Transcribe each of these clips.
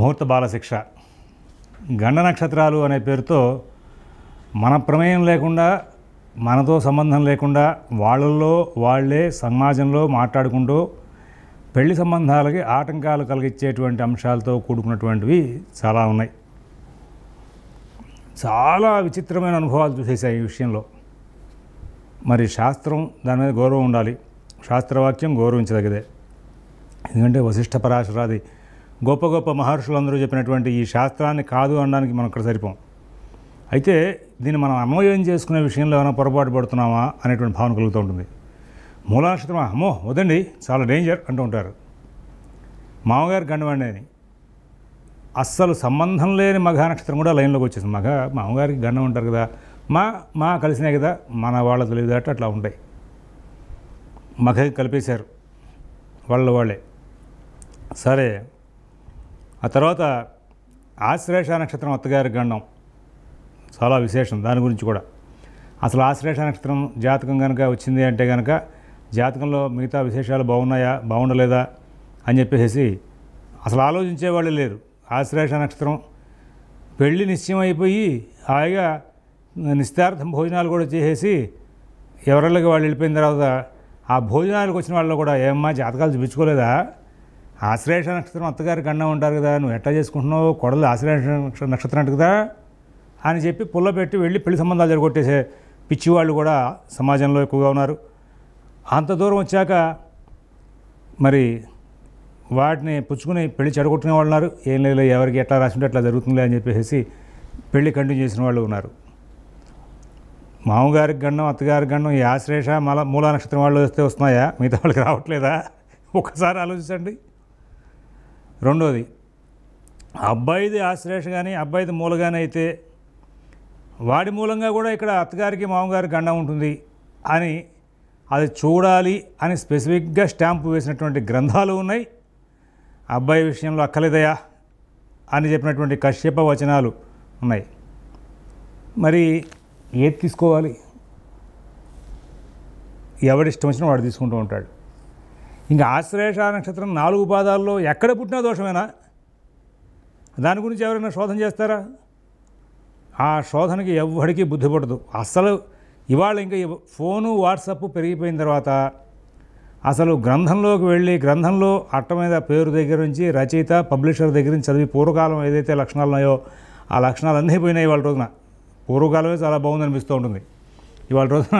ముహూర్త బాలశిక్ష గండ నక్షత్రాలు అనే పేరుతో మన ప్రమేయం లేకుండా మనతో సంబంధం లేకుండా వాళ్ళల్లో వాళ్ళే సమాజంలో మాట్లాడుకుంటూ పెళ్లి సంబంధాలకి ఆటంకాలు కలిగించేటువంటి అంశాలతో కూడుకున్నటువంటివి చాలా ఉన్నాయి చాలా విచిత్రమైన అనుభవాలు చూసేసాయి ఈ విషయంలో మరి శాస్త్రం దాని మీద గౌరవం ఉండాలి శాస్త్రవాక్యం గౌరవించదగదే ఎందుకంటే వశిష్ఠ పరాశరాది గొప్ప గొప్ప మహర్షులందరూ చెప్పినటువంటి ఈ శాస్త్రాన్ని కాదు అనడానికి మనం ఇక్కడ సరిపోం అయితే దీన్ని మనం అన్వయం చేసుకునే విషయంలో ఏమైనా పొరపాటు పడుతున్నామా అనేటువంటి భావన కలుగుతూ ఉంటుంది మూలాక్షత్రం అమ్మో వదండి చాలా డేంజర్ అంటూ ఉంటారు మామగారు గండవాణి అని అస్సలు సంబంధం లేని మఘ నక్షత్రం కూడా లైన్లోకి వచ్చేసింది మగ మామగారికి గండం ఉంటారు కదా మా మా కలిసినాయి కదా మన వాళ్ళ తెలివిదాట అట్లా ఉంటాయి మగకి కలిపేశారు వాళ్ళ వాళ్ళే సరే ఆ తర్వాత ఆశ్రేష నక్షత్రం అత్తగారి గండం చాలా విశేషం దాని గురించి కూడా అసలు ఆశ్రేష నక్షత్రం జాతకం కనుక వచ్చింది అంటే కనుక జాతకంలో మిగతా విశేషాలు బాగున్నాయా బాగుండలేదా అని చెప్పేసి అసలు ఆలోచించే వాళ్ళు లేరు ఆశ్రేష నక్షత్రం పెళ్ళి నిశ్చయం అయిపోయి హాయిగా నిస్తార్థం భోజనాలు కూడా చేసేసి ఎవరిళ్ళకి వాళ్ళు వెళ్ళిపోయిన తర్వాత ఆ భోజనాలకు వచ్చిన వాళ్ళు కూడా ఏమమ్మా జాతకాలు చూపించుకోలేదా ఆశ్రేష నక్షత్రం అత్తగారి కన్నా ఉంటారు కదా నువ్వు ఎట్లా చేసుకుంటున్నావు కొడలు ఆశ్రేష నక్షత్రం అంట కదా అని చెప్పి పుల్ల పెట్టి వెళ్ళి పెళ్లి సంబంధాలు జరగొట్టేసే పిచ్చివాళ్ళు కూడా సమాజంలో ఎక్కువగా ఉన్నారు అంత దూరం వచ్చాక మరి వాటిని పుచ్చుకుని పెళ్లి చెడగొట్టిన వాళ్ళు ఉన్నారు ఏం లేదు ఎవరికి ఎట్లా రాసి అట్లా జరుగుతుంది అని చెప్పేసి పెళ్లి కంటిన్యూ చేసిన వాళ్ళు ఉన్నారు మామగారికి గండం అత్తగారి గండం ఈ ఆశ్రేష మల మూలా నక్షత్రం వాళ్ళు వస్తే వస్తున్నాయా మిగతా వాళ్ళకి రావట్లేదా ఒకసారి ఆలోచించండి రెండోది అబ్బాయిది ఆశ్లేష కానీ అబ్బాయిది మూలగానే అయితే వాడి మూలంగా కూడా ఇక్కడ అత్తగారికి మామగారికి గండం ఉంటుంది అని అది చూడాలి అని స్పెసిఫిక్గా స్టాంపు వేసినటువంటి గ్రంథాలు ఉన్నాయి అబ్బాయి విషయంలో అక్కలేదయా అని చెప్పినటువంటి కశ్యప వచనాలు ఉన్నాయి మరి ఏది తీసుకోవాలి ఎవడిష్టం వచ్చినా వాడు తీసుకుంటూ ఉంటాడు ఇంకా ఆశ్రేష నక్షత్రం నాలుగు పాదాల్లో ఎక్కడ పుట్టినా దోషమేనా దాని గురించి ఎవరైనా శోధన చేస్తారా ఆ శోధనకి ఎవ్వడికి బుద్ధి పడదు అసలు ఇవాళ ఇంకా ఫోను వాట్సప్ పెరిగిపోయిన తర్వాత అసలు గ్రంథంలోకి వెళ్ళి గ్రంథంలో అట్ట మీద పేరు దగ్గర నుంచి రచయిత పబ్లిషర్ దగ్గర నుంచి చదివి పూర్వకాలం ఏదైతే లక్షణాలు ఉన్నాయో ఆ లక్షణాలు అన్నీ పోయినాయి ఇవాళ రోజున పూర్వకాలమే చాలా బాగుందనిపిస్తూ ఉంటుంది ఇవాళ రోజున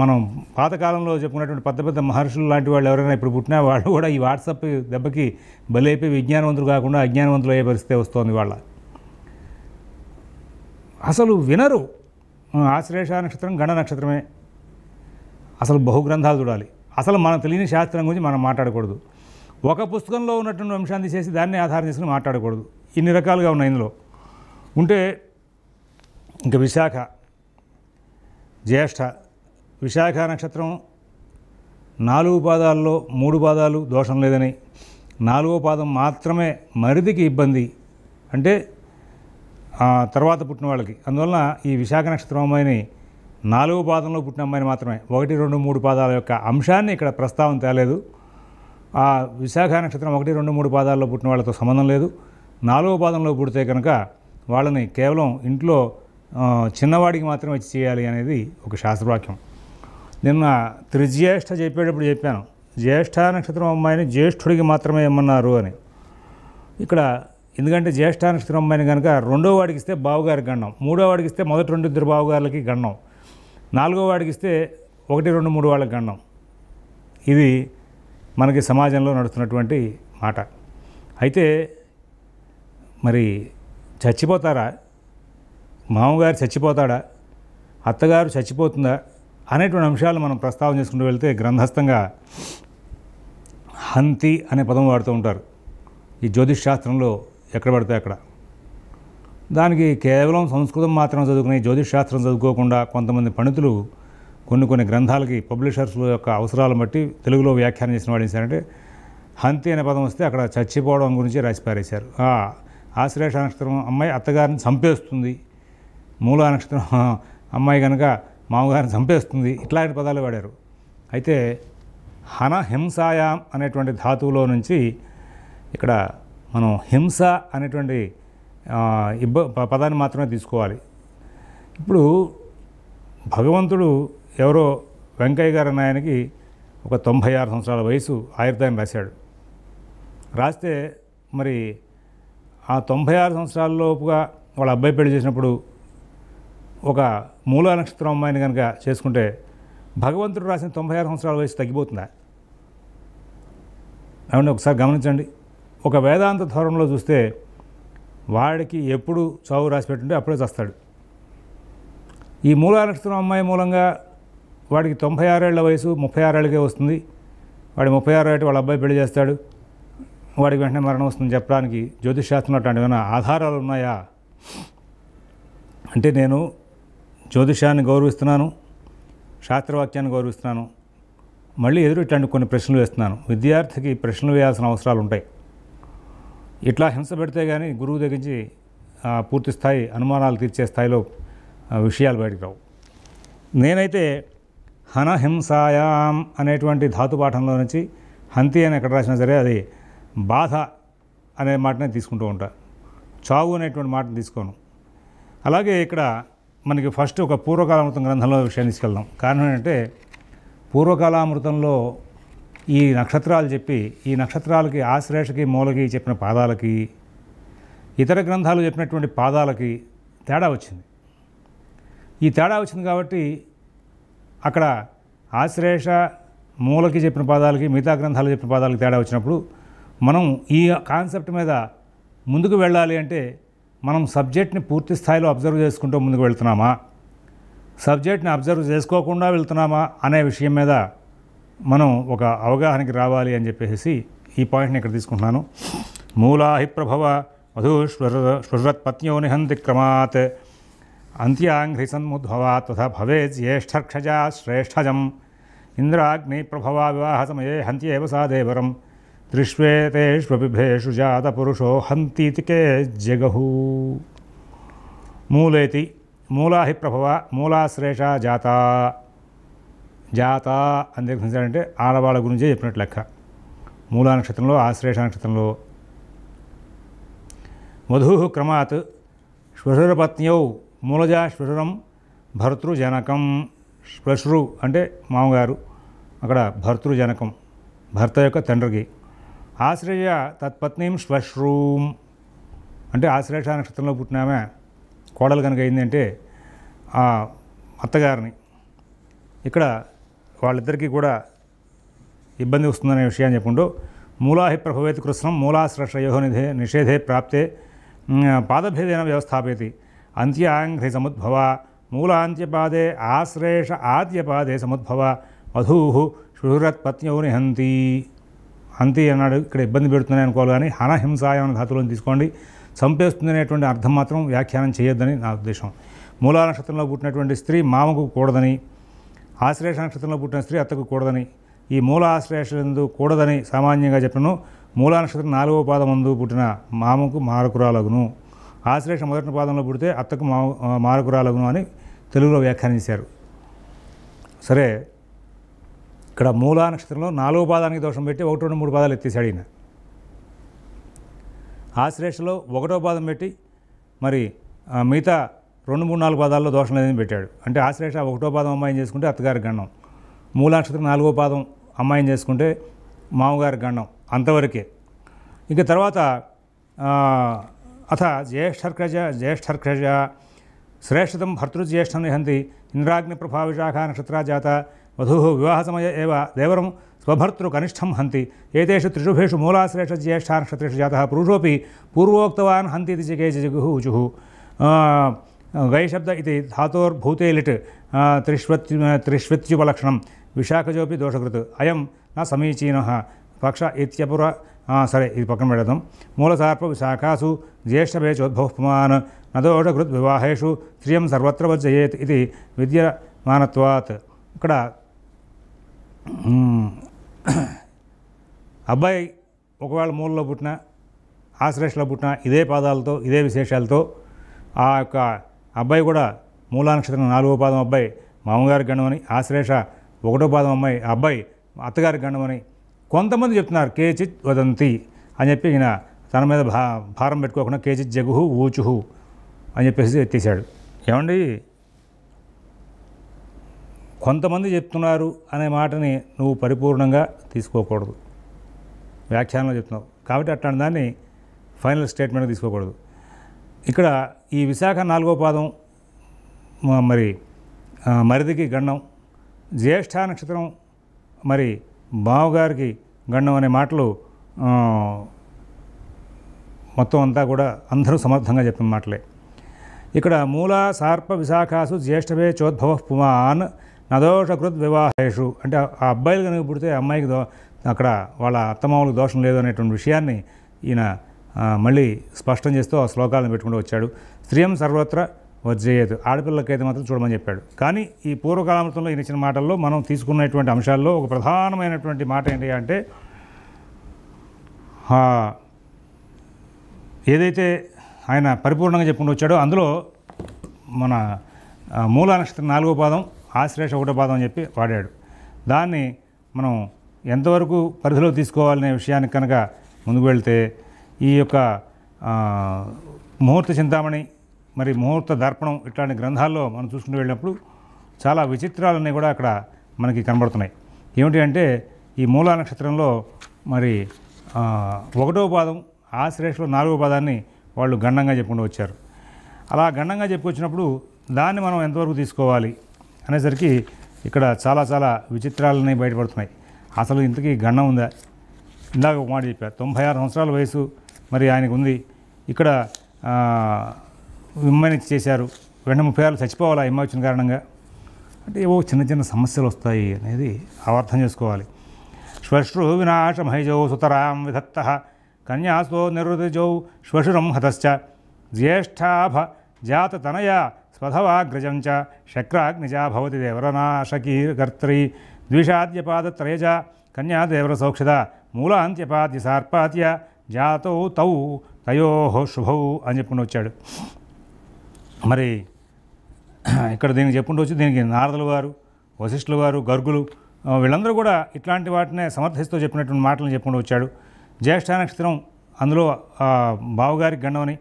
మనం పాతకాలంలో చెప్పుకున్నటువంటి పెద్ద పెద్ద మహర్షులు లాంటి వాళ్ళు ఎవరైనా ఇప్పుడు పుట్టినా వాళ్ళు కూడా ఈ వాట్సాప్ దెబ్బకి బలైపోయి విజ్ఞానవంతులు కాకుండా అజ్ఞానవంతులు అయ్యే పరిస్థితి వస్తుంది వాళ్ళ అసలు వినరు ఆశ్లేష నక్షత్రం గణ నక్షత్రమే అసలు బహుగ్రంథాలు చూడాలి అసలు మనం తెలియని శాస్త్రం గురించి మనం మాట్లాడకూడదు ఒక పుస్తకంలో ఉన్నటువంటి అంశాన్ని తీసేసి దాన్ని ఆధారం చేసుకుని మాట్లాడకూడదు ఇన్ని రకాలుగా ఉన్నాయి ఇందులో ఉంటే ఇంకా విశాఖ జ్యేష్ఠ విశాఖ నక్షత్రం నాలుగు పాదాల్లో మూడు పాదాలు దోషం లేదని నాలుగో పాదం మాత్రమే మరిదికి ఇబ్బంది అంటే తర్వాత పుట్టిన వాళ్ళకి అందువలన ఈ విశాఖ నక్షత్రం అమ్మాయిని నాలుగో పాదంలో పుట్టిన అమ్మాయిని మాత్రమే ఒకటి రెండు మూడు పాదాల యొక్క అంశాన్ని ఇక్కడ ప్రస్తావన తేలేదు ఆ విశాఖ నక్షత్రం ఒకటి రెండు మూడు పాదాల్లో పుట్టిన వాళ్ళతో సంబంధం లేదు నాలుగో పాదంలో పుడితే కనుక వాళ్ళని కేవలం ఇంట్లో చిన్నవాడికి మాత్రమే ఇచ్చి చేయాలి అనేది ఒక శాస్త్రవాక్యం నిన్న త్రిజ్యేష్ఠ చెప్పేటప్పుడు చెప్పాను జ్యేష్ఠ నక్షత్రం అమ్మాయిని జ్యేష్ఠుడికి మాత్రమే ఇమ్మన్నారు అని ఇక్కడ ఎందుకంటే జ్యేష్ఠ నక్షత్రం అమ్మాయిని కనుక రెండో వాడికి ఇస్తే బావుగారికి గండం మూడో వాడికి ఇస్తే మొదటి రెండు ఇద్దరు బావగారులకి గండం నాలుగో వాడికి ఇస్తే ఒకటి రెండు మూడు వాళ్ళకి గండం ఇది మనకి సమాజంలో నడుస్తున్నటువంటి మాట అయితే మరి చచ్చిపోతారా మామగారు చచ్చిపోతాడా అత్తగారు చచ్చిపోతుందా అనేటువంటి అంశాలు మనం ప్రస్తావన చేసుకుంటూ వెళ్తే గ్రంథస్థంగా హంతి అనే పదం వాడుతూ ఉంటారు ఈ జ్యోతిష్ శాస్త్రంలో ఎక్కడ పడితే అక్కడ దానికి కేవలం సంస్కృతం మాత్రం చదువుకుని జ్యోతిష్ శాస్త్రం చదువుకోకుండా కొంతమంది పండితులు కొన్ని కొన్ని గ్రంథాలకి పబ్లిషర్స్ యొక్క అవసరాలను బట్టి తెలుగులో వ్యాఖ్యానం చేసిన వాడు ఏంటంటే హంతి అనే పదం వస్తే అక్కడ చచ్చిపోవడం గురించి రాసిపారేశారు ఆశ్లేష నక్షత్రం అమ్మాయి అత్తగారిని చంపేస్తుంది మూలా నక్షత్రం అమ్మాయి కనుక మామగారిని చంపేస్తుంది ఇట్లాంటి పదాలు వాడారు అయితే హన హింసాయాం అనేటువంటి ధాతువులో నుంచి ఇక్కడ మనం హింస అనేటువంటి ఇబ్బ పదాన్ని మాత్రమే తీసుకోవాలి ఇప్పుడు భగవంతుడు ఎవరో వెంకయ్య గారు నాయనకి ఒక తొంభై ఆరు సంవత్సరాల వయసు ఆయుర్దాయం రాశాడు రాస్తే మరి ఆ తొంభై ఆరు సంవత్సరాలలోపుగా వాళ్ళ అబ్బాయి పెళ్లి చేసినప్పుడు ఒక మూలా నక్షత్రం అమ్మాయిని కనుక చేసుకుంటే భగవంతుడు రాసిన తొంభై ఆరు సంవత్సరాల వయసు తగ్గిపోతుందా ఏమండి ఒకసారి గమనించండి ఒక వేదాంత ధోరణిలో చూస్తే వాడికి ఎప్పుడు చావు రాసి పెట్టుంటే అప్పుడే చస్తాడు ఈ మూలా నక్షత్రం అమ్మాయి మూలంగా వాడికి తొంభై ఆరేళ్ల వయసు ముప్పై ఆరేళ్ళకే వస్తుంది వాడి ముప్పై ఆరు ఏటి వాళ్ళ అబ్బాయి పెళ్లి చేస్తాడు వాడికి వెంటనే మరణం వస్తుంది చెప్పడానికి జ్యోతిష్ శాస్త్రంలో ఏమైనా ఆధారాలు ఉన్నాయా అంటే నేను జ్యోతిషాన్ని గౌరవిస్తున్నాను శాస్త్రవాక్యాన్ని గౌరవిస్తున్నాను మళ్ళీ ఎదురు ఇట్లాంటి కొన్ని ప్రశ్నలు వేస్తున్నాను విద్యార్థికి ప్రశ్నలు వేయాల్సిన అవసరాలు ఉంటాయి ఇట్లా హింస పెడితే కానీ గురువు దగ్గరించి పూర్తి స్థాయి అనుమానాలు తీర్చే స్థాయిలో విషయాలు బయటకు రావు నేనైతే హనహింసాయాం అనేటువంటి ధాతు పాఠంలో నుంచి హంతి అని ఎక్కడ రాసినా సరే అది బాధ అనే మాటనే తీసుకుంటూ ఉంటా చావు అనేటువంటి మాటను తీసుకోను అలాగే ఇక్కడ మనకి ఫస్ట్ ఒక పూర్వకాలామృతం గ్రంథంలో విషయాన్ని తీసుకెళ్దాం కారణం ఏంటంటే పూర్వకాలామృతంలో ఈ నక్షత్రాలు చెప్పి ఈ నక్షత్రాలకి ఆశ్రేషకి మూలకి చెప్పిన పాదాలకి ఇతర గ్రంథాలు చెప్పినటువంటి పాదాలకి తేడా వచ్చింది ఈ తేడా వచ్చింది కాబట్టి అక్కడ ఆశ్రేష మూలకి చెప్పిన పాదాలకి మిగతా గ్రంథాలు చెప్పిన పాదాలకి తేడా వచ్చినప్పుడు మనం ఈ కాన్సెప్ట్ మీద ముందుకు వెళ్ళాలి అంటే మనం సబ్జెక్ట్ ని పూర్తి స్థాయిలో అబ్జర్వ్ చేసుకుంటూ ముందుకు వెళ్తనామా సబ్జెక్ట్ ని అబ్జర్వ్ చేసుకోకుండా వెళ్తనామా అనే విషయం మీద మనం ఒక అవగాహనకి రావాలి అని చెప్పేసి ఈ పాయింట్ ని ఇక్కడ తీసుకుంటున్నాను మూలాహిప్రభవ అధోశ్వర స్వర్వత్ పత్యోనిహந்தி క్రమాత్ అంత్యాంగ్రీ సంముద్భవత్ তথা భవే జేష్టక్షజా శ్రేష్టజం ఇంద్రಾಗ್ని ప్రభవ వివాహ సమయే హంతి ఏవసాదేవరం త్రిష్వేతేష్వపిభేషు జాత పురుషో హంతీతికే జగహు మూలేతి మూలాహి ప్రభవ మూలాశ్రేష జాత జాత అని తెలిసిందంటే ఆడవాళ్ళ గురించే చెప్పినట్టు లెక్క మూలా నక్షత్రంలో ఆశ్రేష నక్షత్రంలో వధూ క్రమాత్ శ్వశురపత్న్యౌ మూలజా శ్వశురం భర్తృజనకం శ్వశురు అంటే మామగారు అక్కడ భర్తృజనకం భర్త యొక్క తండ్రికి ఆశ్రయ తత్పత్నీం శ్వశ్రూం అంటే ఆశ్లేష నక్షత్రంలో పుట్టినామే కోడలు కనుక అయిందంటే ఆ అత్తగారిని ఇక్కడ వాళ్ళిద్దరికీ కూడా ఇబ్బంది వస్తుందనే విషయాన్ని చెప్పుకుంటూ మూలాహి ప్రభవేతి కృష్ణం మూలాశ్రషయో నిధే నిషేధే ప్రాప్తే పాదభేదేన వ్యవస్థాపయతి అంత్యాంఘ్రి సముద్భవ మూలాంత్యపాదే ఆశ్రేష ఆద్యపాదే సముద్భవ వధూ శుహురత్పత్ని నిహంతీ అంతే అన్నాడు ఇక్కడ ఇబ్బంది పెడుతున్నాయి అనుకోవాలి కానీ హింసాయమైన ధాతులను తీసుకోండి చంపేస్తుంది అనేటువంటి అర్థం మాత్రం వ్యాఖ్యానం చేయొద్దని నా ఉద్దేశం మూలా నక్షత్రంలో పుట్టినటువంటి స్త్రీ మామకు కూడదని ఆశ్లేష నక్షత్రంలో పుట్టిన స్త్రీ అత్తకు కూడదని ఈ మూల ఆశ్లేషందు కూడదని సామాన్యంగా చెప్పను మూలా నక్షత్రం నాలుగవ పాదం ముందు పుట్టిన మామకు మారకురాలగును ఆశ్లేష మొదటి పాదంలో పుడితే అత్తకు మా మారకురాలగును అని తెలుగులో వ్యాఖ్యానించారు సరే ఇక్కడ మూలా నక్షత్రంలో నాలుగో పాదానికి దోషం పెట్టి ఒకటి రెండు మూడు పాదాలు ఎత్తేసాడు ఈయన ఆశ్లేషలో ఒకటో పాదం పెట్టి మరి మిగతా రెండు మూడు నాలుగు పాదాల్లో దోషం లేదని పెట్టాడు అంటే ఆశ్లేష ఒకటో పాదం అమ్మాయిని చేసుకుంటే అత్తగారి గండం మూలా నక్షత్రం నాలుగో పాదం అమ్మాయిని చేసుకుంటే మామగారి గండం అంతవరకే ఇక తర్వాత అథ జ్యేష్ఠర్క్రజ జ్యేష్ఠర్కజ శ్రేష్ఠతం భర్తృజ్యేష్ఠం నిహంతి ఇంద్రాగ్ని ప్రభావిశాఖ నక్షత్ర జాత वधूः विवाहसमये एव देवरं स्वभर्तृकनिष्ठं हन्ति एतेषु त्रिशुभेषु मूलाश्रेषु ज्येष्ठा नक्षत्रेषु जाता पुरुषों पूर्वोक्तवान् हन्ति इति चिके जिगुः गैशब्द इति धातोर्भूते लिट् त्रिश्वत्युपलक्षण विशाखजो विशाखजोपि दोषकृत् अयं न समीचीन पक्ष इतपुर सर पकन पक्कं पेडतं मूलसार्पविशाखासु ज्येष्ठभेचोद्भवः पुमान् न दोषकृद्विवाहेषु स्त्रिय सर्वत्र वज्जेत विद्यमान इकड़ Hmm. అబ్బాయి ఒకవేళ మూలలో పుట్టినా ఆశ్లేషలో పుట్టినా ఇదే పాదాలతో ఇదే విశేషాలతో ఆ యొక్క అబ్బాయి కూడా మూలా నక్షత్రం నాలుగో పాదం అబ్బాయి మామగారికి గణమని ఆశ్రేష ఒకటో పాదం అమ్మాయి అబ్బాయి అత్తగారికి గణమని కొంతమంది చెప్తున్నారు కేచిత్ వదంతి అని చెప్పి ఈయన తన మీద భా భారం పెట్టుకోకుండా కేచిత్ జగుహు ఊచుహు అని చెప్పేసి తీశాడు ఏమండి కొంతమంది చెప్తున్నారు అనే మాటని నువ్వు పరిపూర్ణంగా తీసుకోకూడదు వ్యాఖ్యానంలో చెప్తున్నావు కాబట్టి అట్లాంటి దాన్ని ఫైనల్ స్టేట్మెంట్ తీసుకోకూడదు ఇక్కడ ఈ విశాఖ నాలుగో పాదం మరి మరిదికి గండం జ్యేష్ఠ నక్షత్రం మరి బావగారికి గండం అనే మాటలు మొత్తం అంతా కూడా అందరూ సమర్థంగా చెప్పిన మాటలే ఇక్కడ మూల సార్ప విశాఖాసు జ్యేష్ఠవే చోద్భవ పుమాన్ నదోషకృత్ వివాహేషు అంటే ఆ అబ్బాయిలు కనుక పుడితే అమ్మాయికి దో అక్కడ వాళ్ళ అత్తమామలకు దోషం లేదు అనేటువంటి విషయాన్ని ఈయన మళ్ళీ స్పష్టం చేస్తూ ఆ శ్లోకాలను పెట్టుకుంటూ వచ్చాడు స్త్రీయం సర్వత్ర వర్జేయదు ఆడపిల్లకైతే మాత్రం చూడమని చెప్పాడు కానీ ఈ పూర్వకాలంలో ఈయన ఇచ్చిన మాటల్లో మనం తీసుకున్నటువంటి అంశాల్లో ఒక ప్రధానమైనటువంటి మాట ఏంటి అంటే ఏదైతే ఆయన పరిపూర్ణంగా చెప్పుకుంటూ వచ్చాడో అందులో మన మూలా నక్షత్రం నాలుగో పాదం ఆశ్లేష పాదం అని చెప్పి వాడాడు దాన్ని మనం ఎంతవరకు పరిధిలో తీసుకోవాలనే విషయానికి కనుక ముందుకు వెళ్తే ఈ యొక్క ముహూర్త చింతామణి మరి ముహూర్త దర్పణం ఇట్లాంటి గ్రంథాల్లో మనం చూసుకుంటూ వెళ్ళినప్పుడు చాలా విచిత్రాలన్నీ కూడా అక్కడ మనకి కనబడుతున్నాయి ఏమిటి అంటే ఈ మూలా నక్షత్రంలో మరి ఒకటో పాదం శ్రేష్ఠలో నాలుగో పాదాన్ని వాళ్ళు గండంగా చెప్పుకుంటూ వచ్చారు అలా గండంగా చెప్పుకొచ్చినప్పుడు దాన్ని మనం ఎంతవరకు తీసుకోవాలి అనేసరికి ఇక్కడ చాలా చాలా విచిత్రాలని బయటపడుతున్నాయి అసలు ఇంతకీ గండం ఉందా ఇందాక ఒక మాట చెప్పారు తొంభై ఆరు సంవత్సరాల వయసు మరి ఆయనకు ఉంది ఇక్కడ విమ్మని చేశారు రెండు ముప్పై ఆరు చచ్చిపోవాలి ఆ వచ్చిన కారణంగా అంటే ఏవో చిన్న చిన్న సమస్యలు వస్తాయి అనేది అవార్థం చేసుకోవాలి శ్వశ్రు వినాశమహైజౌ సుతరాం విధత్త కన్యాసో నిరుతిజౌ శ్వశురం హతశ్చ జ్యేష్ఠాభ జాత తనయ స్వధవాగ్రజం చ శక్రాగ్నిజా భవతి దేవరనాశకీర్కర్త్రీ ద్విషాద్యపాదత్రయజ కన్యాదేవరసౌక్షిత మూలాంత్యపాద్య సార్పాత్య జాతో తౌ తయో శుభౌ అని చెప్పుకుంటూ వచ్చాడు మరి ఇక్కడ దీనికి చెప్పుకుంటూ వచ్చి దీనికి నారదుల వారు వశిష్ఠుల వారు గర్గులు వీళ్ళందరూ కూడా ఇట్లాంటి వాటినే సమర్థిస్తూ చెప్పినటువంటి మాటలను చెప్పుకుంటూ వచ్చాడు జ్యేష్ఠ నక్షత్రం అందులో బావగారికి గండమని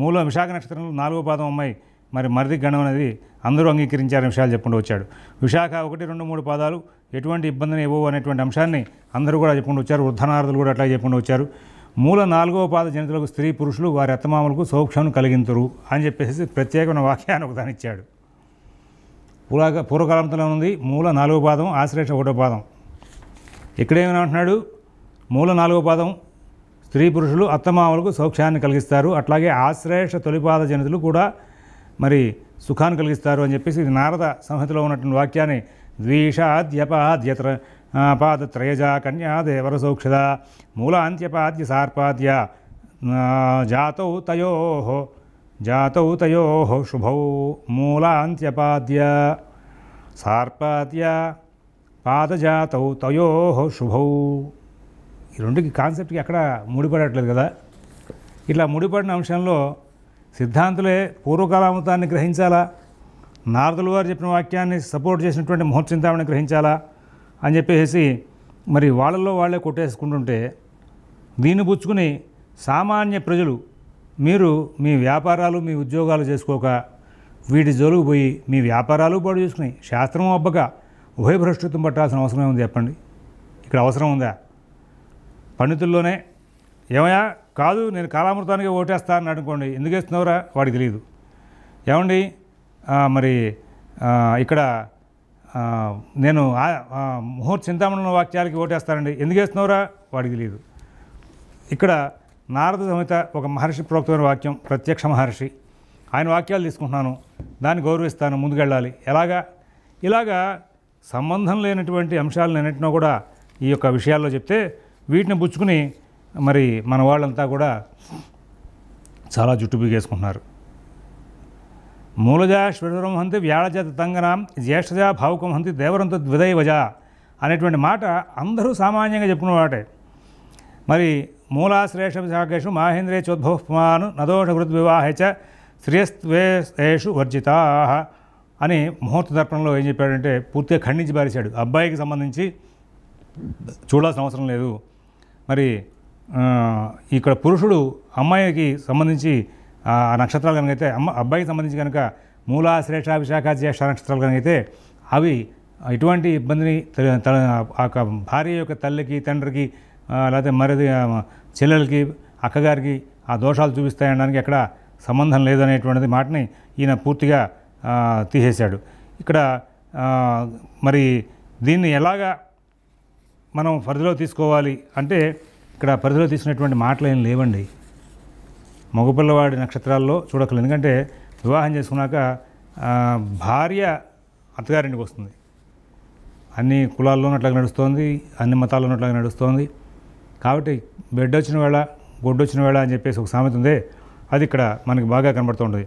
మూల విశాఖ నక్షత్రంలో నాలుగో పాదం అమ్మాయి మరి మరిది గణం అనేది అందరూ అంగీకరించారని విషయాలు చెప్పుకుంటూ వచ్చాడు విశాఖ ఒకటి రెండు మూడు పాదాలు ఎటువంటి ఇబ్బందిని ఇవ్వవు అనేటువంటి అంశాన్ని అందరూ కూడా చెప్పుకుంటూ వచ్చారు వృద్ధనార్థులు కూడా అట్లా చెప్పుకుంటూ వచ్చారు మూల నాలుగవ పాద జనితులకు స్త్రీ పురుషులు వారి అత్తమామలకు సౌక్షను కలిగింతురు అని చెప్పేసి ప్రత్యేకమైన వాక్యాన్ని ఒకదాని ఇచ్చాడు పూర్వక పూర్వకాలంతలో ఉంది మూల నాలుగో పాదం ఆశ్లేష ఒకటో పాదం ఇక్కడేమైనా అంటున్నాడు మూల నాలుగో పాదం స్త్రీ పురుషులు అత్తమామలకు సౌఖ్యాన్ని కలిగిస్తారు అట్లాగే ఆశ్రేష తొలిపాద జనితులు కూడా మరి సుఖాన్ని కలిగిస్తారు అని చెప్పేసి ఇది నారద సంహితలో ఉన్నటువంటి వాక్యాన్ని ద్వీషాద్యపాద్యత్ర పాదత్రయజ కన్యా దేవర సౌక్షద మూలాంత్యపాద్య సార్పాద్య జాతౌ తయో జాతౌ తయో శుభౌ మూలాంత్యపాద్య సార్పాద్య పాదజాతౌ తయో శుభౌ ఈ రెండుకి కాన్సెప్ట్కి ఎక్కడ ముడిపడట్లేదు కదా ఇట్లా ముడిపడిన అంశంలో సిద్ధాంతులే పూర్వకాలామృతాన్ని గ్రహించాలా నారదులు వారు చెప్పిన వాక్యాన్ని సపోర్ట్ చేసినటువంటి మహోత్సింతామణి గ్రహించాలా అని చెప్పేసి మరి వాళ్ళల్లో వాళ్ళే కొట్టేసుకుంటుంటే దీన్ని పుచ్చుకుని సామాన్య ప్రజలు మీరు మీ వ్యాపారాలు మీ ఉద్యోగాలు చేసుకోక వీటి జోలుకు పోయి మీ వ్యాపారాలు పాడు చేసుకుని శాస్త్రం అబ్బక ఉభయభ్రష్టత్వం పట్టాల్సిన అవసరం ఉంది చెప్పండి ఇక్కడ అవసరం ఉందా పండితుల్లోనే ఏమయ్యా కాదు నేను కాలామృతానికి ఓటేస్తా అని అనుకోండి ఎందుకు వేస్తున్నవరా వాడికి తెలియదు ఏమండి మరి ఇక్కడ నేను ముహూర్త చింతామణ వాక్యాలకి ఓటేస్తానండి ఎందుకు వేస్తున్నవరా వాడికి తెలియదు ఇక్కడ నారద సంహిత ఒక మహర్షి ప్రోక్తమైన వాక్యం ప్రత్యక్ష మహర్షి ఆయన వాక్యాలు తీసుకుంటున్నాను దాన్ని గౌరవిస్తాను ముందుకెళ్ళాలి ఎలాగా ఇలాగా సంబంధం లేనటువంటి అంశాలు నేనెట్టినా కూడా ఈ యొక్క విషయాల్లో చెప్తే వీటిని పుచ్చుకుని మరి మన వాళ్ళంతా కూడా చాలా జుట్టు బిగేసుకుంటున్నారు మూలజా శ్వరం హంతి వ్యాళజత తంగనం జ్యేష్ఠజా భావుకం హంతి దేవరంతో ద్విదైవజ అనేటువంటి మాట అందరూ సామాన్యంగా వాటే మరి మూలాశ్రేష విశాఖేషు మాహేంద్రే చోద్భవ పుమాను నదోష వృద్ధ వివాహేచ శ్రేయస్వేషు వర్జితా అని ముహూర్త దర్పణలో ఏం చెప్పాడంటే పూర్తిగా ఖండించి పారేశాడు అబ్బాయికి సంబంధించి చూడాల్సిన అవసరం లేదు మరి ఇక్కడ పురుషుడు అమ్మాయికి సంబంధించి ఆ నక్షత్రాలు కనుకైతే అమ్మ అబ్బాయికి సంబంధించి కనుక మూలా శ్రేష్ట విశాఖ జ్యేష్ఠ నక్షత్రాలు కనుకైతే అవి ఇటువంటి ఇబ్బందిని భార్య యొక్క తల్లికి తండ్రికి లేకపోతే మరిది చెల్లెలకి అక్కగారికి ఆ దోషాలు చూపిస్తాయనడానికి ఎక్కడ సంబంధం లేదనేటువంటిది మాటని ఈయన పూర్తిగా తీసేశాడు ఇక్కడ మరి దీన్ని ఎలాగా మనం పరిధిలో తీసుకోవాలి అంటే ఇక్కడ పరిధిలో తీసుకునేటువంటి మాటలు ఏం లేవండి మగపిల్లవాడి నక్షత్రాల్లో చూడకలేదు ఎందుకంటే వివాహం చేసుకున్నాక భార్య అత్తగారింటికి వస్తుంది అన్ని కులాల్లో ఉన్నట్లుగా నడుస్తోంది అన్ని మతాల్లో ఉన్నట్లుగా నడుస్తోంది కాబట్టి బిడ్డ వచ్చిన వేళ గొడ్డు వచ్చిన వేళ అని చెప్పేసి ఒక సామెత ఉంది అది ఇక్కడ మనకి బాగా కనబడుతూ ఉంటుంది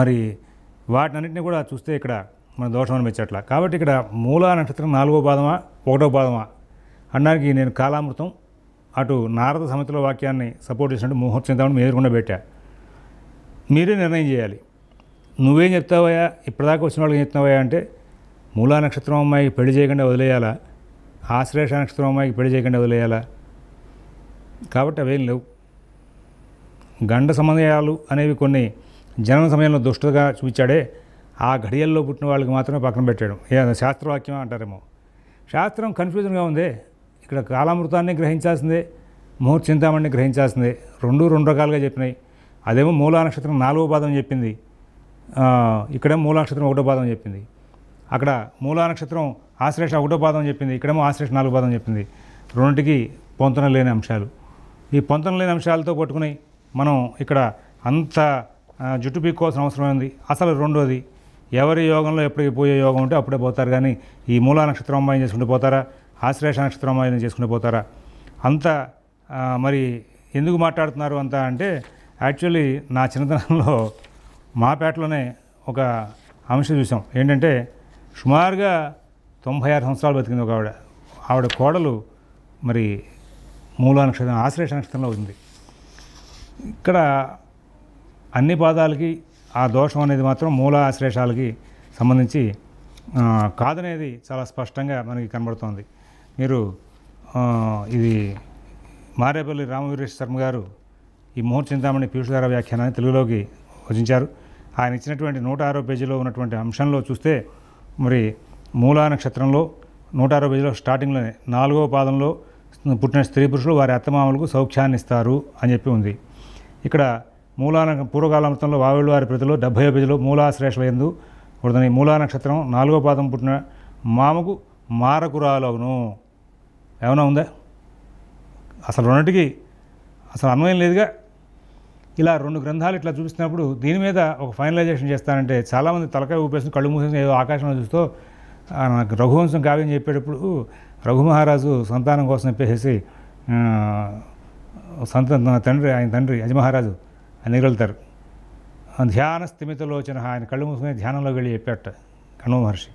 మరి వాటినన్నింటినీ కూడా చూస్తే ఇక్కడ మన దోషం అనిపించట్ల కాబట్టి ఇక్కడ మూలా నక్షత్రం నాలుగో పాదమా ఒకటో పాదమా అనడానికి నేను కాలామృతం అటు నారద సమితిలో వాక్యాన్ని సపోర్ట్ చేసినట్టు ముహూర్తం చెందామని మీ ఎదురుకుండా పెట్టా మీరే నిర్ణయం చేయాలి నువ్వేం చెప్తావయా ఇప్పటిదాకా వచ్చిన వాళ్ళకి ఏం అంటే మూలా నక్షత్రం అమ్మాయికి పెళ్లి చేయకుండా వదిలేయాలా ఆశ్లేష నక్షత్రం అమ్మాయికి పెళ్లి చేయకుండా వదిలేయాలా కాబట్టి అవేం లేవు గండ సమన్వయాలు అనేవి కొన్ని జనన సమయంలో దుష్టగా చూపించాడే ఆ ఘడియల్లో పుట్టిన వాళ్ళకి మాత్రమే పక్కన పెట్టాడు ఏదైనా శాస్త్రవాక్యం అంటారేమో శాస్త్రం కన్ఫ్యూజన్గా ఉంది ఇక్కడ కాలామృతాన్ని గ్రహించాల్సిందే చింతామణిని గ్రహించాల్సిందే రెండు రెండు రకాలుగా చెప్పినాయి అదేమో మూలా నక్షత్రం నాలుగో పాదం చెప్పింది ఇక్కడ మూలా నక్షత్రం ఒకటో పాదం చెప్పింది అక్కడ మూలా నక్షత్రం ఒకటో పాదం చెప్పింది ఇక్కడేమో ఆశ్రేష నాలుగో పాదం చెప్పింది రెండింటికి పొంతన లేని అంశాలు ఈ పొంతన లేని అంశాలతో పట్టుకుని మనం ఇక్కడ అంత జుట్టు పీక్కోవాల్సిన అవసరం ఉంది అసలు రెండోది ఎవరి యోగంలో ఎప్పటికి పోయే యోగం ఉంటే అప్పుడే పోతారు కానీ ఈ మూలా నక్షత్రం అమ్మాయిని చేసుకుంటూ పోతారా ఆశ్రేష నక్షత్రం అమ్మాయిని చేసుకుంటూ పోతారా అంత మరి ఎందుకు మాట్లాడుతున్నారు అంత అంటే యాక్చువల్లీ నా చిన్నతనంలో మాపేటలోనే ఒక అంశం చూసాం ఏంటంటే సుమారుగా తొంభై ఆరు సంవత్సరాలు బతికింది ఒక ఆవిడ ఆవిడ కోడలు మరి మూలా నక్షత్రం ఆశ్రేష నక్షత్రంలో ఉంది ఇక్కడ అన్ని పాదాలకి ఆ దోషం అనేది మాత్రం మూలాశ్లేషాలకి సంబంధించి కాదనేది చాలా స్పష్టంగా మనకి కనబడుతోంది మీరు ఇది మారేపల్లి రామవీరేష్ శర్మ గారు ఈ మోహన్ చింతామణి పీయూష్ వ్యాఖ్యానాన్ని తెలుగులోకి వచించారు ఆయన ఇచ్చినటువంటి నూట ఆరో పేజీలో ఉన్నటువంటి అంశంలో చూస్తే మరి మూలా నక్షత్రంలో నూట ఆరో పేజీలో స్టార్టింగ్లోనే నాలుగో పాదంలో పుట్టిన స్త్రీ పురుషులు వారి అత్తమామలకు సౌఖ్యాన్ని ఇస్తారు అని చెప్పి ఉంది ఇక్కడ మూలా పూర్వకాలంతంలో వావిళ్ళు వారి ప్రతిలో డెబ్బై పేజీలో మూలాశ్రేషల ఎందు కూడదని మూలా నక్షత్రం నాలుగో పాదం పుట్టిన మామకు మారకురాలవును ఏమైనా ఉందా అసలు రెండింటికి అసలు అన్వయం లేదుగా ఇలా రెండు గ్రంథాలు ఇట్లా చూపిస్తున్నప్పుడు దీని మీద ఒక ఫైనలైజేషన్ చేస్తానంటే చాలామంది తలకాయ ఊపేసుకుని కళ్ళు మూసేసి ఏదో ఆకాశంలో చూస్తూ నాకు రఘువంశం కావ్యం చెప్పేటప్పుడు రఘుమహారాజు సంతానం కోసం చెప్పేసి సంత తండ్రి ఆయన తండ్రి యజమహారాజు అనగలుగుతారు ధ్యాన స్థిమితలోచన ఆయన కళ్ళు మూసుకునే ధ్యానంలోకి వెళ్ళి చెప్పాట కణు మహర్షి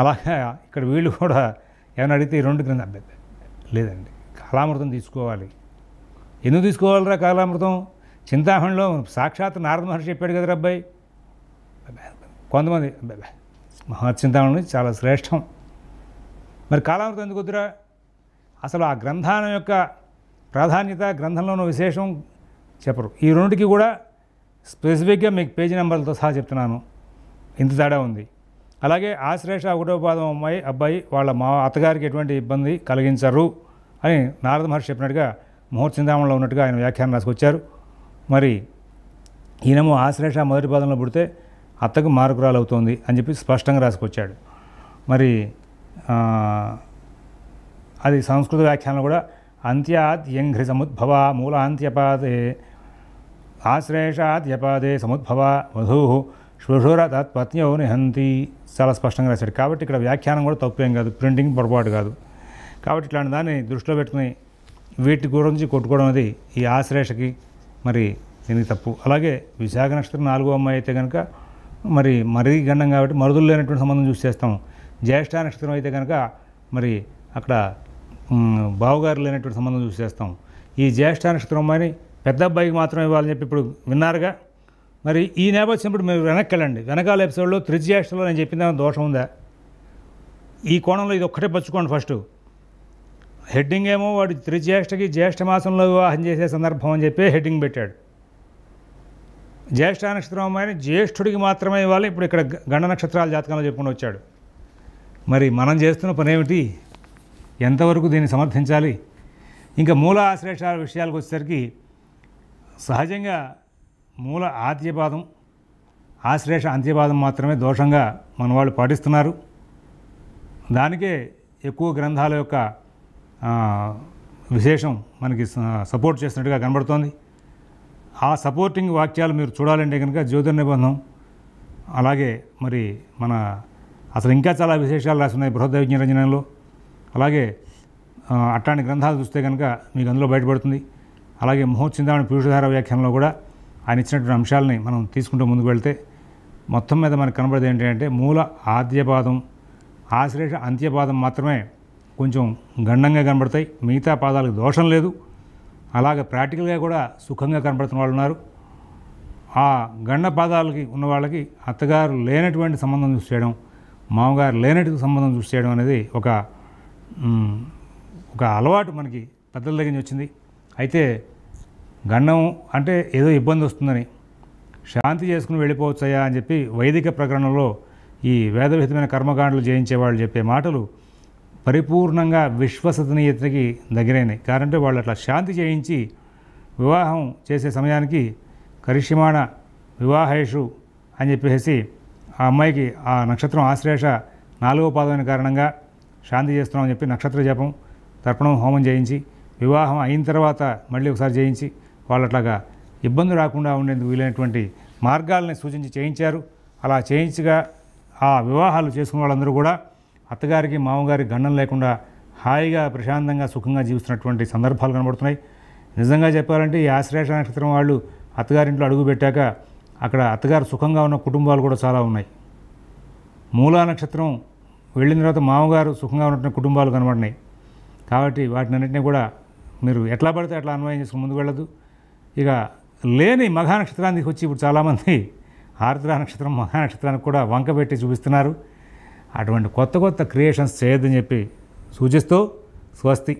అలాగే ఇక్కడ వీళ్ళు కూడా ఏమైనా అడిగితే ఈ రెండు క్రింద లేదండి కాలామృతం తీసుకోవాలి ఎందుకు తీసుకోవాలిరా కాలామృతం చింతామణిలో సాక్షాత్ నారద మహర్షి చెప్పాడు కదా అబ్బాయి కొంతమంది మహా చింతామణి చాలా శ్రేష్టం మరి కాలామృతం ఎందుకు వద్దురా అసలు ఆ గ్రంథానం యొక్క ప్రాధాన్యత ఉన్న విశేషం చెప్పరు ఈ రెండుకి కూడా స్పెసిఫిక్గా మీకు పేజీ నెంబర్లతో సహా చెప్తున్నాను ఇంత తేడా ఉంది అలాగే ఆశ్లేష ఒకటో పాదం అమ్మాయి అబ్బాయి వాళ్ళ మా అత్తగారికి ఎటువంటి ఇబ్బంది కలిగించరు అని నారద మహర్షి చెప్పినట్టుగా చిందామంలో ఉన్నట్టుగా ఆయన వ్యాఖ్యానం రాసుకొచ్చారు మరి ఈయనము ఆశ్లేష మొదటి పాదంలో పుడితే అత్తకు మారుకురాలు అవుతోంది అని చెప్పి స్పష్టంగా రాసుకొచ్చాడు మరి అది సంస్కృత వ్యాఖ్యానం కూడా అంత్యాత్ సముద్భవ మూలాంత్యపాదే ఆశ్లేషాద్యపాదే సముద్భవ వధూ శుషుర తత్పత్న్యో నిహంతి చాలా స్పష్టంగా రాశాడు కాబట్టి ఇక్కడ వ్యాఖ్యానం కూడా తప్పేం కాదు ప్రింటింగ్ పొరపాటు కాదు కాబట్టి ఇట్లాంటి దాన్ని దృష్టిలో పెట్టుకుని వీటి గురించి కొట్టుకోవడం అది ఈ ఆశ్లేషకి మరి దీనికి తప్పు అలాగే విశాఖ నక్షత్రం నాలుగో అమ్మాయి అయితే కనుక మరి మరీ గండం కాబట్టి మరుదులు లేనటువంటి సంబంధం చూసి చేస్తాం జ్యేష్ఠ నక్షత్రం అయితే కనుక మరి అక్కడ బావగారు లేనటువంటి సంబంధం చూసేస్తాం ఈ జ్యేష్ఠ నక్షత్రం అని పెద్ద అబ్బాయికి మాత్రం ఇవ్వాలని చెప్పి ఇప్పుడు విన్నారుగా మరి ఈ నేపథ్యం ఇప్పుడు మీరు వెనక్కి వెళ్ళండి వెనకాల ఎపిసోడ్లో త్రిజ్యేష్టలో నేను చెప్పిన దోషం ఉందా ఈ కోణంలో ఇది ఒక్కటే పచ్చుకోండి ఫస్ట్ హెడ్డింగ్ ఏమో వాడు త్రిజ్యేష్ఠకి జ్యేష్ఠ మాసంలో వివాహం చేసే సందర్భం అని చెప్పి హెడ్డింగ్ పెట్టాడు జ్యేష్ఠ నక్షత్రం అమ్మాయిని జ్యేష్ఠుడికి మాత్రమే ఇవ్వాలి ఇప్పుడు ఇక్కడ గండ నక్షత్రాల జాతకంలో చెప్పుకుని వచ్చాడు మరి మనం చేస్తున్న పని ఏమిటి ఎంతవరకు దీన్ని సమర్థించాలి ఇంకా మూల ఆశ్లేష విషయాలకు వచ్చేసరికి సహజంగా మూల ఆద్యపాదం ఆశ్లేష అంత్యపాదం మాత్రమే దోషంగా మన వాళ్ళు పాటిస్తున్నారు దానికే ఎక్కువ గ్రంథాల యొక్క విశేషం మనకి సపోర్ట్ చేసినట్టుగా కనబడుతోంది ఆ సపోర్టింగ్ వాక్యాలు మీరు చూడాలంటే కనుక జ్యోతిర్ నిబంధం అలాగే మరి మన అసలు ఇంకా చాలా విశేషాలు రాసున్నాయి బృహద్ విజ్ఞరంజనంలో అలాగే అట్లాంటి గ్రంథాలు చూస్తే కనుక మీకు అందులో బయటపడుతుంది అలాగే మహోత్సిందామణి పురుషధార వ్యాఖ్యానంలో కూడా ఆయన ఇచ్చినటువంటి అంశాలని మనం తీసుకుంటూ ముందుకు వెళ్తే మొత్తం మీద మనకు కనబడేది ఏంటంటే మూల ఆద్యపాదం ఆశ్లేష అంత్యపాదం మాత్రమే కొంచెం గండంగా కనబడతాయి మిగతా పాదాలకు దోషం లేదు అలాగే ప్రాక్టికల్గా కూడా సుఖంగా కనబడుతున్న వాళ్ళు ఉన్నారు ఆ గండ పాదాలకి ఉన్న వాళ్ళకి అత్తగారు లేనటువంటి సంబంధం చూసి చేయడం మామగారు లేనటువంటి సంబంధం చూసి చేయడం అనేది ఒక ఒక అలవాటు మనకి పెద్దల దగ్గర వచ్చింది అయితే గండం అంటే ఏదో ఇబ్బంది వస్తుందని శాంతి చేసుకుని వెళ్ళిపోవచ్చాయా అని చెప్పి వైదిక ప్రకరణలో ఈ వేదవిహితమైన కర్మకాండలు జయించేవాళ్ళు చెప్పే మాటలు పరిపూర్ణంగా విశ్వసనీయతకి దగ్గరైనవి కారంటే వాళ్ళు అట్లా శాంతి చేయించి వివాహం చేసే సమయానికి కరిష్యమాణ వివాహేషు అని చెప్పేసి ఆ అమ్మాయికి ఆ నక్షత్రం ఆశ్లేష నాలుగో పాదమైన కారణంగా శాంతి చేస్తున్నామని చెప్పి నక్షత్ర జపం తర్పణం హోమం చేయించి వివాహం అయిన తర్వాత మళ్ళీ ఒకసారి చేయించి వాళ్ళు అట్లాగా ఇబ్బంది రాకుండా ఉండేందుకు వీలైనటువంటి మార్గాలని సూచించి చేయించారు అలా చేయించగా ఆ వివాహాలు చేసుకున్న వాళ్ళందరూ కూడా అత్తగారికి మామగారికి గండం లేకుండా హాయిగా ప్రశాంతంగా సుఖంగా జీవిస్తున్నటువంటి సందర్భాలు కనబడుతున్నాయి నిజంగా చెప్పాలంటే ఈ ఆశ్రేష నక్షత్రం వాళ్ళు అత్తగారింట్లో అడుగు పెట్టాక అక్కడ అత్తగారు సుఖంగా ఉన్న కుటుంబాలు కూడా చాలా ఉన్నాయి మూలా నక్షత్రం వెళ్ళిన తర్వాత మామగారు సుఖంగా ఉన్నటువంటి కుటుంబాలు కనబడినాయి కాబట్టి వాటిని అన్నింటినీ కూడా మీరు ఎట్లా పడితే అట్లా అన్వయం చేసుకుని ముందుకు వెళ్ళదు ఇక లేని మఘా నక్షత్రానికి వచ్చి ఇప్పుడు చాలామంది ఆర్ద్ర నక్షత్రం మహానక్షత్రానికి నక్షత్రానికి కూడా వంక పెట్టి చూపిస్తున్నారు అటువంటి కొత్త కొత్త క్రియేషన్స్ చేయొద్దని చెప్పి సూచిస్తూ స్వస్తి